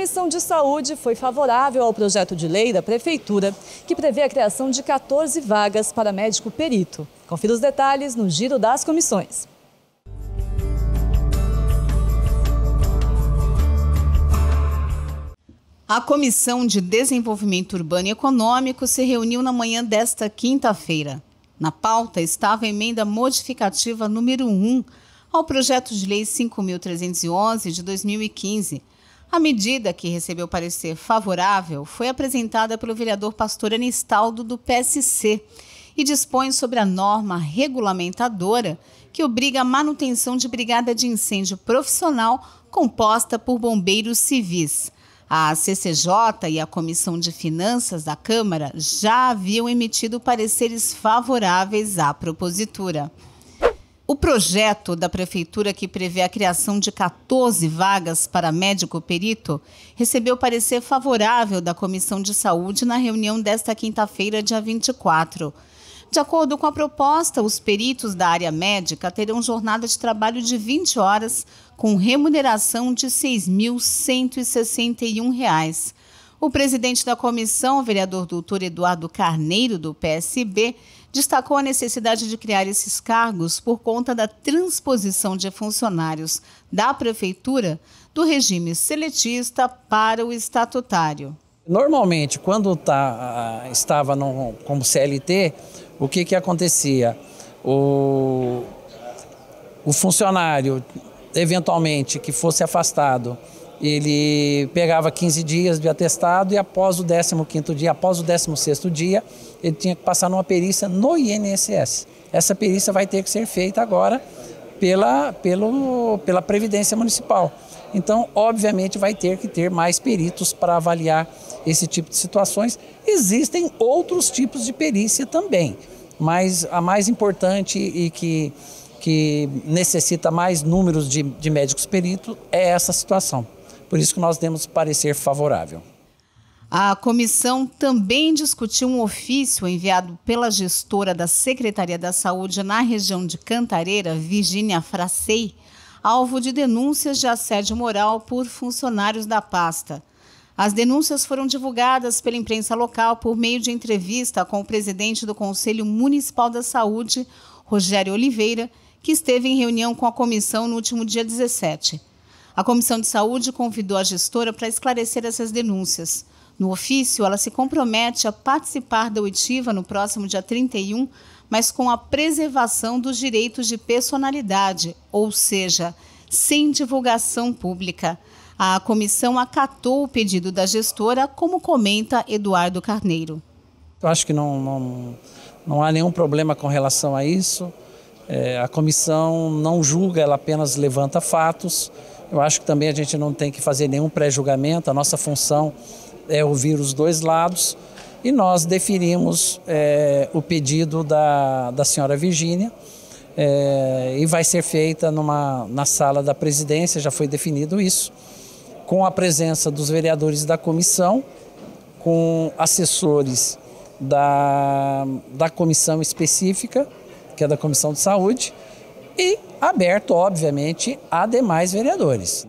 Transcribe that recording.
Comissão de Saúde foi favorável ao projeto de lei da Prefeitura, que prevê a criação de 14 vagas para médico perito. Confira os detalhes no giro das comissões. A Comissão de Desenvolvimento Urbano e Econômico se reuniu na manhã desta quinta-feira. Na pauta estava a emenda modificativa número 1 ao projeto de lei 5.311 de 2015, a medida, que recebeu parecer favorável, foi apresentada pelo vereador Pastor Anistaldo do PSC e dispõe sobre a norma regulamentadora que obriga a manutenção de brigada de incêndio profissional composta por bombeiros civis. A CCJ e a Comissão de Finanças da Câmara já haviam emitido pareceres favoráveis à propositura. O projeto da Prefeitura, que prevê a criação de 14 vagas para médico perito, recebeu parecer favorável da Comissão de Saúde na reunião desta quinta-feira, dia 24. De acordo com a proposta, os peritos da área médica terão jornada de trabalho de 20 horas, com remuneração de R$ 6.161. O presidente da comissão, vereador doutor Eduardo Carneiro, do PSB, destacou a necessidade de criar esses cargos por conta da transposição de funcionários da prefeitura do regime seletista para o estatutário. Normalmente, quando tá, ah, estava no, como CLT, o que, que acontecia? O, o funcionário, eventualmente, que fosse afastado ele pegava 15 dias de atestado e após o 15º dia, após o 16º dia, ele tinha que passar numa perícia no INSS. Essa perícia vai ter que ser feita agora pela, pelo, pela Previdência Municipal. Então, obviamente, vai ter que ter mais peritos para avaliar esse tipo de situações. Existem outros tipos de perícia também, mas a mais importante e que, que necessita mais números de, de médicos peritos é essa situação. Por isso que nós demos parecer favorável. A comissão também discutiu um ofício enviado pela gestora da Secretaria da Saúde na região de Cantareira, Virginia Fracei, alvo de denúncias de assédio moral por funcionários da pasta. As denúncias foram divulgadas pela imprensa local por meio de entrevista com o presidente do Conselho Municipal da Saúde, Rogério Oliveira, que esteve em reunião com a comissão no último dia 17. A Comissão de Saúde convidou a gestora para esclarecer essas denúncias. No ofício, ela se compromete a participar da oitiva no próximo dia 31, mas com a preservação dos direitos de personalidade, ou seja, sem divulgação pública. A comissão acatou o pedido da gestora, como comenta Eduardo Carneiro. Eu acho que não, não, não há nenhum problema com relação a isso. É, a comissão não julga, ela apenas levanta fatos. Eu acho que também a gente não tem que fazer nenhum pré-julgamento, a nossa função é ouvir os dois lados e nós deferimos é, eh, o pedido da, da senhora Virgínia é, e vai ser feita numa, na sala da presidência, já foi definido isso, com a presença dos vereadores da comissão, com assessores da, da comissão específica, que é da Comissão de Saúde, e aberto, obviamente, a demais vereadores.